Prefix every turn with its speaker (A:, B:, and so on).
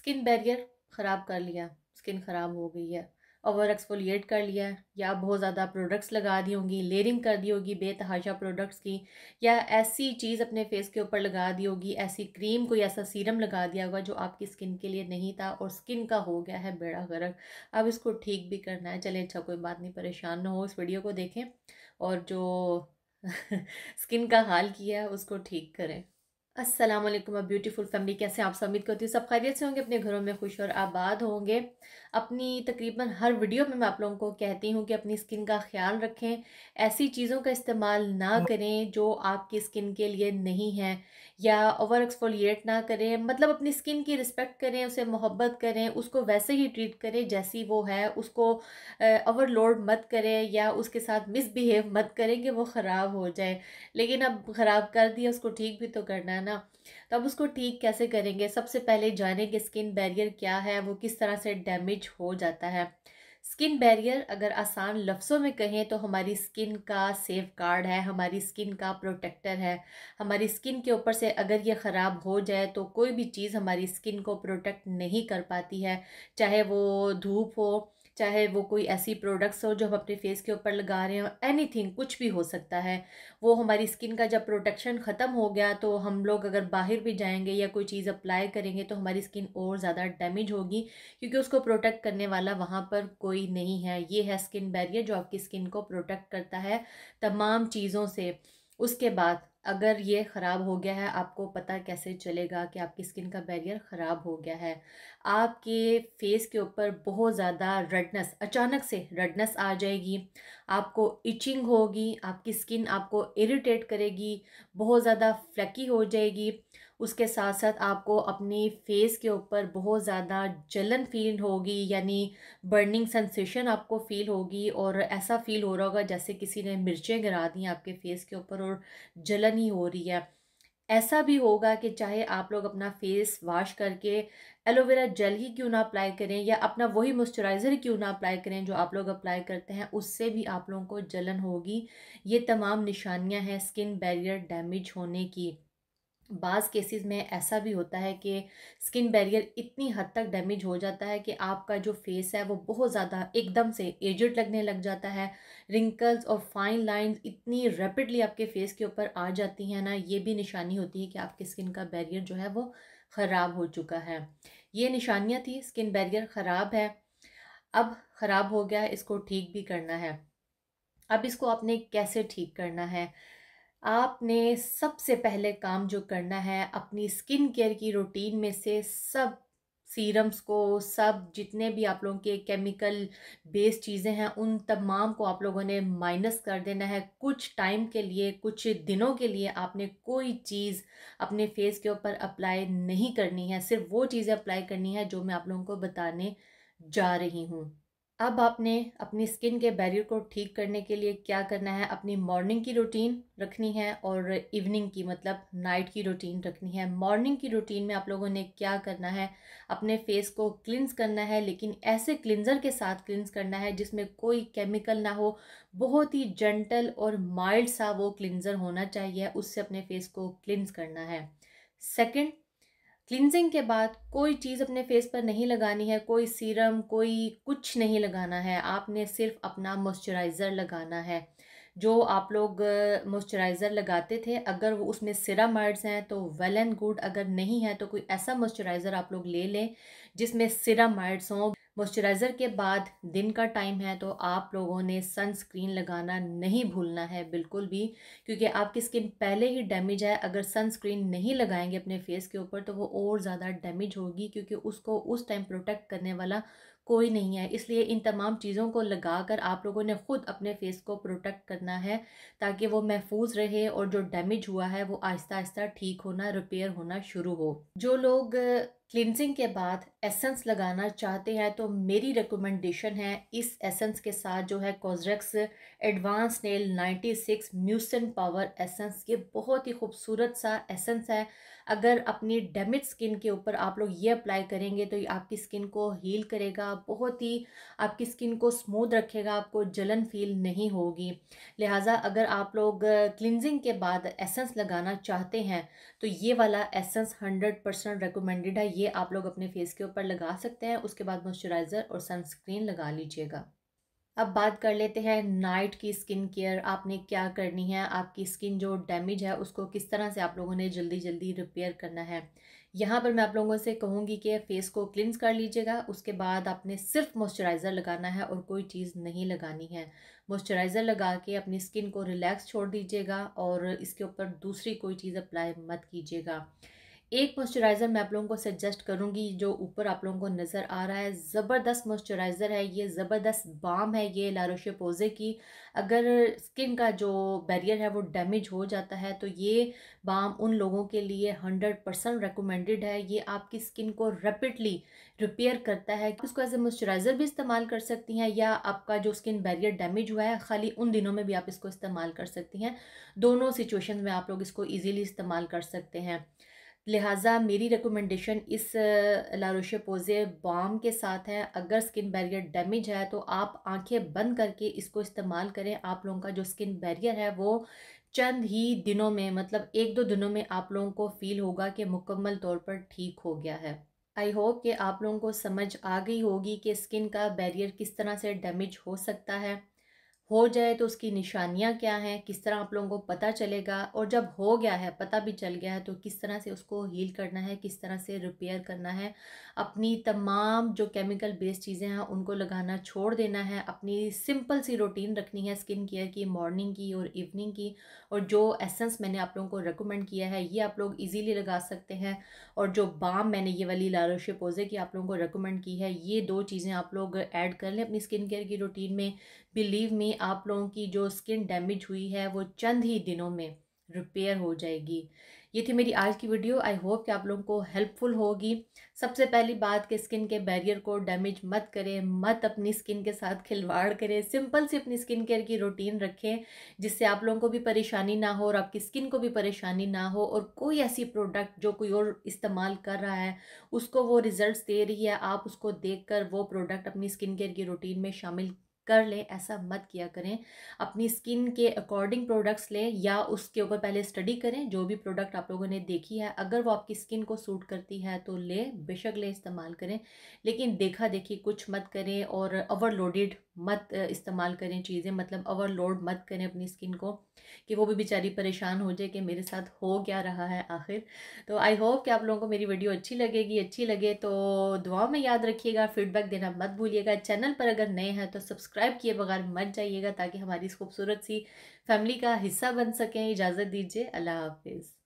A: Skin barrier ख़राब कर लिया स्किन ख़राब हो गई है ओवर एक्सफोलिएट कर लिया है या बहुत ज़्यादा प्रोडक्ट्स लगा दी होंगी लेयरिंग कर दी होगी बेतहाशा प्रोडक्ट्स की या ऐसी चीज़ अपने फेस के ऊपर लगा दी होगी ऐसी क्रीम कोई ऐसा सीरम लगा दिया होगा जो आपकी स्किन के लिए नहीं था और स्किन का हो गया है बेड़ा गर्क अब इसको ठीक भी करना है चले अच्छा कोई बात नहीं परेशान ना हो इस वीडियो को देखें और जो स्किन का हाल किया है उसको ठीक करें अस्सलाम वालेकुम ब्यूटीफुल फैमिली कैसे आप उम्मीद करती हूँ सब खैरियत से होंगे अपने घरों में खुश और आबाद होंगे अपनी तकरीबन हर वीडियो में मैं आप लोगों को कहती हूँ कि अपनी स्किन का ख्याल रखें ऐसी चीज़ों का इस्तेमाल ना हाँ। करें जो आपकी स्किन के लिए नहीं है या ओवर एक्सफोलिएट ना करें मतलब अपनी स्किन की रिस्पेक्ट करें उसे मोहब्बत करें उसको वैसे ही ट्रीट करें जैसी वो है उसको ओवरलोड मत करें या उसके साथ मिसबिहेव मत करें कि वो ख़राब हो जाए लेकिन अब ख़राब कर दिया उसको ठीक भी तो करना है है ना तो अब उसको ठीक कैसे करेंगे सबसे पहले जाने के स्किन बैरियर क्या है वो किस तरह से डैमेज हो जाता है स्किन बैरियर अगर आसान लफ्ज़ों में कहें तो हमारी स्किन का सेफ गार्ड है हमारी स्किन का प्रोटेक्टर है हमारी स्किन के ऊपर से अगर ये ख़राब हो जाए तो कोई भी चीज़ हमारी स्किन को प्रोटेक्ट नहीं कर पाती है चाहे वो धूप हो चाहे वो कोई ऐसी प्रोडक्ट्स हो जो हम अपने फेस के ऊपर लगा रहे हो एनीथिंग कुछ भी हो सकता है वो हमारी स्किन का जब प्रोटेक्शन ख़त्म हो गया तो हम लोग अगर बाहर भी जाएंगे या कोई चीज़ अप्लाई करेंगे तो हमारी स्किन और ज़्यादा डैमेज होगी क्योंकि उसको प्रोटेक्ट करने वाला वहाँ पर कोई नहीं है ये है स्किन बैरियर जो आपकी स्किन को प्रोटेक्ट करता है तमाम चीज़ों से उसके बाद अगर ये ख़राब हो गया है आपको पता कैसे चलेगा कि आपकी स्किन का बैरियर ख़राब हो गया है आपके फेस के ऊपर बहुत ज़्यादा रेडनेस अचानक से रेडनेस आ जाएगी आपको इचिंग होगी आपकी स्किन आपको इरिटेट करेगी बहुत ज़्यादा फ्लैकी हो जाएगी उसके साथ साथ आपको अपने फेस के ऊपर बहुत ज़्यादा जलन फील होगी यानी बर्निंग सेंसेशन आपको फील होगी और ऐसा फील हो रहा होगा जैसे किसी ने मिर्चें गिरा दी आपके फेस के ऊपर और जलन ही हो रही है ऐसा भी होगा कि चाहे आप लोग अपना फेस वॉश करके एलोवेरा जेल ही क्यों ना अप्लाई करें या अपना वही मॉइस्चराइज़र क्यों ना अप्लाई करें जो आप लोग अप्लाई करते हैं उससे भी आप लोगों को जलन होगी ये तमाम निशानियां हैं स्किन बैरियर डैमेज होने की बाज़ केसेस में ऐसा भी होता है कि स्किन बैरियर इतनी हद तक डैमेज हो जाता है कि आपका जो फेस है वो बहुत ज़्यादा एकदम से एजड लगने लग जाता है रिंकल्स और फाइन लाइंस इतनी रैपिडली आपके फेस के ऊपर आ जाती हैं ना ये भी निशानी होती है कि आपकी स्किन का बैरियर जो है वो ख़राब हो चुका है ये निशानियाँ थी स्किन बैरियर ख़राब है अब ख़राब हो गया है इसको ठीक भी करना है अब इसको आपने कैसे ठीक करना है आपने सबसे पहले काम जो करना है अपनी स्किन केयर की रूटीन में से सब सीरम्स को सब जितने भी आप लोगों के केमिकल बेस्ड चीज़ें हैं उन तमाम को आप लोगों ने माइनस कर देना है कुछ टाइम के लिए कुछ दिनों के लिए आपने कोई चीज़ अपने फेस के ऊपर अप्लाई नहीं करनी है सिर्फ वो चीज़ें अप्लाई करनी है जो मैं आप लोगों को बताने जा रही हूँ अब आपने अपनी स्किन के बैरियर को ठीक करने के लिए क्या करना है अपनी मॉर्निंग की रूटीन रखनी है और इवनिंग की मतलब नाइट की रूटीन रखनी है मॉर्निंग की रूटीन में आप लोगों ने क्या करना है अपने फेस को क्लिंस करना है लेकिन ऐसे क्लिंजर के साथ क्लिंस करना है जिसमें कोई केमिकल ना हो बहुत ही जेंटल और माइल्ड सा वो क्लिंजर होना चाहिए उससे अपने फेस को क्लिंस करना है सेकेंड क्लिनजिंग के बाद कोई चीज़ अपने फेस पर नहीं लगानी है कोई सीरम कोई कुछ नहीं लगाना है आपने सिर्फ अपना मॉइस्चराइज़र लगाना है जो आप लोग मॉइस्चराइज़र लगाते थे अगर वो उसमें सिरामाइड्स हैं तो वेल एंड गुड अगर नहीं है तो कोई ऐसा मॉइस्चराइज़र आप लोग ले लें जिसमें सिरामाइड्स हों मॉइस्चराइज़र के बाद दिन का टाइम है तो आप लोगों ने सनस्क्रीन लगाना नहीं भूलना है बिल्कुल भी क्योंकि आपकी स्किन पहले ही डैमेज है अगर सनस्क्रीन नहीं लगाएंगे अपने फेस के ऊपर तो वो और ज़्यादा डैमेज होगी क्योंकि उसको उस टाइम प्रोटेक्ट करने वाला कोई नहीं है इसलिए इन तमाम चीज़ों को लगा कर आप लोगों ने ख़ुद अपने फेस को प्रोटेक्ट करना है ताकि वो महफूज रहे और जो डैमेज हुआ है वो आहिस्ता आहिस्ता ठीक होना रिपेयर होना शुरू हो जो लोग क्लिनजिंग के बाद एसेंस लगाना चाहते हैं तो मेरी रिकमेंडेशन है इस एसेंस के साथ जो है COSRX advanced snail 96 mucin power essence ये बहुत ही खूबसूरत सा एसेंस है अगर अपनी डैमेज स्किन के ऊपर आप लोग ये अप्लाई करेंगे तो आपकी स्किन को हील करेगा बहुत ही आपकी स्किन को स्मूथ रखेगा आपको जलन फील नहीं होगी लिहाजा अगर आप लोग क्लिनजिंग के बाद एसेंस लगाना चाहते हैं तो ये वाला एसेंस हंड्रेड परसेंट रिकमेंडेड है ये आप लोग अपने फेस के ऊपर लगा सकते हैं उसके बाद मॉइस्चराइज़र और सनस्क्रीन लगा लीजिएगा अब बात कर लेते हैं नाइट की स्किन केयर आपने क्या करनी है आपकी स्किन जो डैमेज है उसको किस तरह से आप लोगों ने जल्दी जल्दी रिपेयर करना है यहाँ पर मैं आप लोगों से कहूँगी कि फेस को क्लिनस कर लीजिएगा उसके बाद आपने सिर्फ मॉइस्चराइज़र लगाना है और कोई चीज़ नहीं लगानी है मॉइस्चराइज़र लगा के अपनी स्किन को रिलैक्स छोड़ दीजिएगा और इसके ऊपर दूसरी कोई चीज़ अप्लाई मत कीजिएगा एक मॉइस्चराइज़र मैं आप लोगों को सजेस्ट करूँगी जो ऊपर आप लोगों को नज़र आ रहा है ज़बरदस्त मॉइस्चराइज़र है ये ज़बरदस्त बाम है ये लारोशे पोजे की अगर स्किन का जो बैरियर है वो डैमेज हो जाता है तो ये बाम उन लोगों के लिए हंड्रेड परसेंट रिकमेंडेड है ये आपकी स्किन को रेपिडली रिपेयर करता है उसको एज ए मॉइस्चराइज़र भी इस्तेमाल कर सकती हैं या आपका जो स्किन बैरियर डैमेज हुआ है खाली उन दिनों में भी आप इसको इस्तेमाल कर सकती हैं दोनों सिचुएशन में आप लोग इसको ईजिली इस्तेमाल कर सकते हैं लिहाजा मेरी रिकमेंडेशन इस लारोशे पोजे बाम के साथ है अगर स्किन बैरियर डैमेज है तो आप आंखें बंद करके इसको इस्तेमाल करें आप लोगों का जो स्किन बैरियर है वो चंद ही दिनों में मतलब एक दो दिनों में आप लोगों को फ़ील होगा कि मुकम्मल तौर पर ठीक हो गया है आई होप कि आप लोगों को समझ आ गई होगी कि स्किन का बैरियर किस तरह से डैमेज हो सकता है हो जाए तो उसकी निशानियाँ क्या हैं किस तरह आप लोगों को पता चलेगा और जब हो गया है पता भी चल गया है तो किस तरह से उसको हील करना है किस तरह से रिपेयर करना है अपनी तमाम जो केमिकल बेस्ड चीज़ें हैं उनको लगाना छोड़ देना है अपनी सिंपल सी रूटीन रखनी है स्किन केयर की मॉर्निंग की और इवनिंग की और जो एसेंस मैंने आप लोगों को रिकमेंड किया है ये आप लोग ईजीली लगा सकते हैं और जो बाम मैंने ये वाली लारोशे पोजे की आप लोगों को रिकमेंड की है ये दो चीज़ें आप लोग ऐड कर लें अपनी स्किन केयर की रूटीन में बिलीव मी आप लोगों की जो स्किन डैमेज हुई है वो चंद ही दिनों में रिपेयर हो जाएगी ये थी मेरी आज की वीडियो आई होप कि आप लोगों को हेल्पफुल होगी सबसे पहली बात कि स्किन के बैरियर को डैमेज मत करें मत अपनी स्किन के साथ खिलवाड़ करें सिंपल सी अपनी स्किन केयर की रूटीन रखें जिससे आप लोगों को भी परेशानी ना हो और आपकी स्किन को भी परेशानी ना हो और कोई ऐसी प्रोडक्ट जो कोई और इस्तेमाल कर रहा है उसको वो रिज़ल्ट दे रही है आप उसको देख कर वो प्रोडक्ट अपनी स्किन केयर की रूटीन में शामिल कर लें ऐसा मत किया करें अपनी स्किन के अकॉर्डिंग प्रोडक्ट्स लें या उसके ऊपर पहले स्टडी करें जो भी प्रोडक्ट आप लोगों ने देखी है अगर वो आपकी स्किन को सूट करती है तो लें बेशक लें इस्तेमाल करें लेकिन देखा देखी कुछ मत करें और ओवरलोडेड मत इस्तेमाल करें चीज़ें मतलब ओवरलोड मत करें अपनी स्किन को कि वो भी बेचारी परेशान हो जाए कि मेरे साथ हो क्या रहा है आखिर तो आई होप कि आप लोगों को मेरी वीडियो अच्छी लगेगी अच्छी लगे तो दुआ में याद रखिएगा फीडबैक देना मत भूलिएगा चैनल पर अगर नए हैं तो सब्सक्राइब किए बगैर मत जाइएगा ताकि हमारी इस खूबसूरत सी फैमिली का हिस्सा बन सकें इजाज़त दीजिए अल्लाह हाफिज़